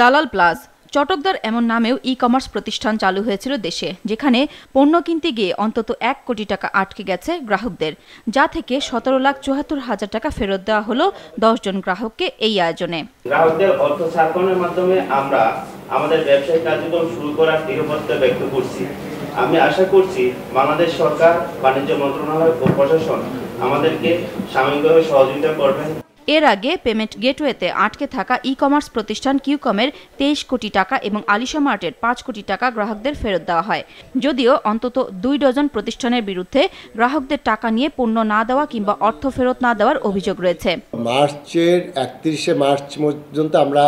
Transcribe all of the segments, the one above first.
দালাল প্লাস চটকদার এমন নামেও ই কমার্স প্রতিষ্ঠান চালু হয়েছিল দেশে যেখানে পণ্য কিনতে গিয়ে অন্তত এক কোটি টাকা আটকে গেছে গ্রাহকদের যা থেকে সতেরো লাখ চুয়াত্তর হাজার টাকা ফেরত দেওয়া হলো দশজন গ্রাহককে এই আয়োজনে গ্রাহকদের অর্থ সার্পণের মাধ্যমে আমরা আমাদের ব্যবসায়িক কার্যক্রম শুরু করার দৃঢ়পত্র ব্যক্ত করছি আমি আশা করছি বাংলাদেশ সরকার বাণিজ্য মন্ত্রণালয় ও প্রশাসন আমাদেরকে সাময়িকভাবে সহযোগিতা করবেন এর আগে পেমেন্ট গেটওয়েতে আটকে থাকা ই কমার্স প্রতিষ্ঠান কিউকমের তেইশ কোটি টাকা এবং আলিশা মার্টের পাঁচ কোটি টাকা গ্রাহকদের ফেরত দেওয়া হয় যদিও অন্তত দুই ডজন প্রতিষ্ঠানের বিরুদ্ধে গ্রাহকদের টাকা নিয়ে পণ্য না দেওয়া কিংবা অর্থ ফেরত না দেওয়ার অভিযোগ রয়েছে মার্চের একত্রিশে মার্চ পর্যন্ত আমরা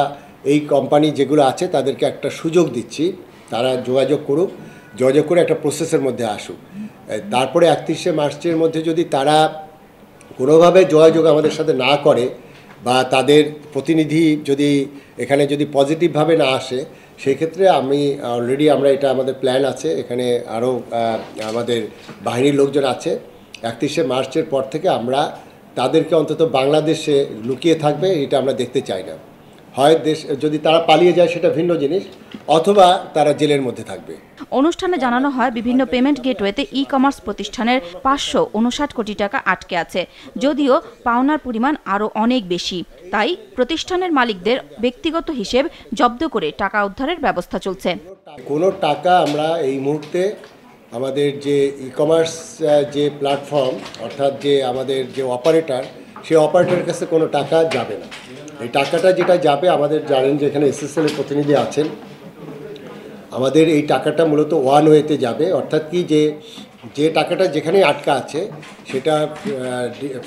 এই কোম্পানি যেগুলো আছে তাদেরকে একটা সুযোগ দিচ্ছি তারা যোগাযোগ করুক যোগাযোগ করে একটা প্রসেসের মধ্যে আসুক তারপরে একত্রিশে মার্চের মধ্যে যদি তারা কোনোভাবে যোগাযোগ আমাদের সাথে না করে বা তাদের প্রতিনিধি যদি এখানে যদি পজিটিভভাবে না আসে সেক্ষেত্রে আমি অলরেডি আমরা এটা আমাদের প্ল্যান আছে এখানে আরও আমাদের বাহিনীর লোকজন আছে একত্রিশে মার্চের পর থেকে আমরা তাদেরকে অন্তত বাংলাদেশে লুকিয়ে থাকবে এটা আমরা দেখতে চাই না হয় দেশ যদি তারা পালিয়ে যায় সেটা ভিন্ন জিনিস অথবা তারা জেলের মধ্যে থাকবে অনুষ্ঠানে জানানো হয় বিভিন্ন পেমেন্ট গেটওয়েতে ই কমার্স প্রতিষ্ঠানের পাঁচশো উনষাট কোটি টাকা আটকে আছে যদিও পাওনার পরিমাণ আরও অনেক বেশি তাই প্রতিষ্ঠানের মালিকদের ব্যক্তিগত হিসেব জব্দ করে টাকা উদ্ধারের ব্যবস্থা চলছে কোনো টাকা আমরা এই মুহূর্তে আমাদের যে ই কমার্স যে প্ল্যাটফর্ম অর্থাৎ যে আমাদের যে অপারেটার সে অপারেটরের কাছে কোনো টাকা যাবে না এই টাকাটা যেটা যাবে আমাদের জানেন যে এখানে এসএসএলের প্রতিনিধি আছেন আমাদের এই টাকাটা মূলত ওয়ান ওয়েতে যাবে অর্থাৎ কি যে যে টাকাটা যেখানে আটকা আছে সেটা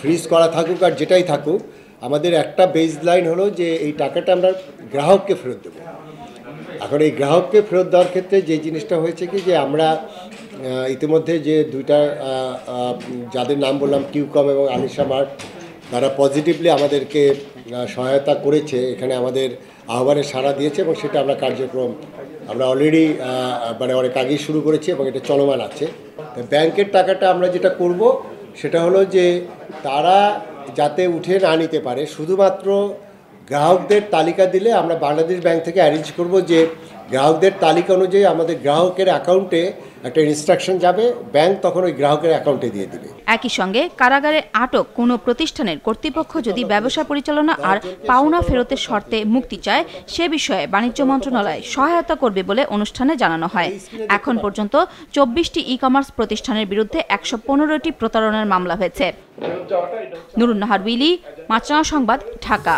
ফ্রিজ করা থাকুক আর যেটাই থাকুক আমাদের একটা বেস লাইন হলো যে এই টাকাটা আমরা গ্রাহককে ফেরত দেবো এখন এই গ্রাহককে ফেরত দেওয়ার ক্ষেত্রে যে জিনিসটা হয়েছে কি যে আমরা ইতিমধ্যে যে দুইটা যাদের নাম বললাম কিউকম এবং আলিশা মার্ট তারা পজিটিভলি আমাদেরকে সহায়তা করেছে এখানে আমাদের আহ্বানে সাড়া দিয়েছে এবং সেটা আমরা কার্যক্রম আমরা অলরেডি মানে অনেক আগেই শুরু করেছি এবং এটা চলমান আছে ব্যাংকের টাকাটা আমরা যেটা করব সেটা হলো যে তারা যাতে উঠে না নিতে পারে শুধুমাত্র গ্রাহকদের তালিকা দিলে আমরা বাংলাদেশ ব্যাংক থেকে অ্যারেঞ্জ করব যে গ্রাহকদের তালিকা অনুযায়ী আমাদের গ্রাহকের অ্যাকাউন্টে একটা ইনস্ট্রাকশন যাবে ব্যাংক তখন ওই গ্রাহকের অ্যাকাউন্টে দিয়ে দিবে একই সঙ্গে কারাগারে আটক কোনো প্রতিষ্ঠানের কর্তৃপক্ষ যদি ব্যবসা পরিচালনা আর পাওনা ফেরতের শর্তে মুক্তি চায় সে বিষয়ে বাণিজ্য মন্ত্রণালয় সহায়তা করবে বলে অনুষ্ঠানে জানানো হয় এখন পর্যন্ত চব্বিশটি ই কমার্স প্রতিষ্ঠানের বিরুদ্ধে একশো পনেরোটি প্রতারণার মামলা হয়েছে নুরুন্নাহার উইলি মাচনা সংবাদ ঢাকা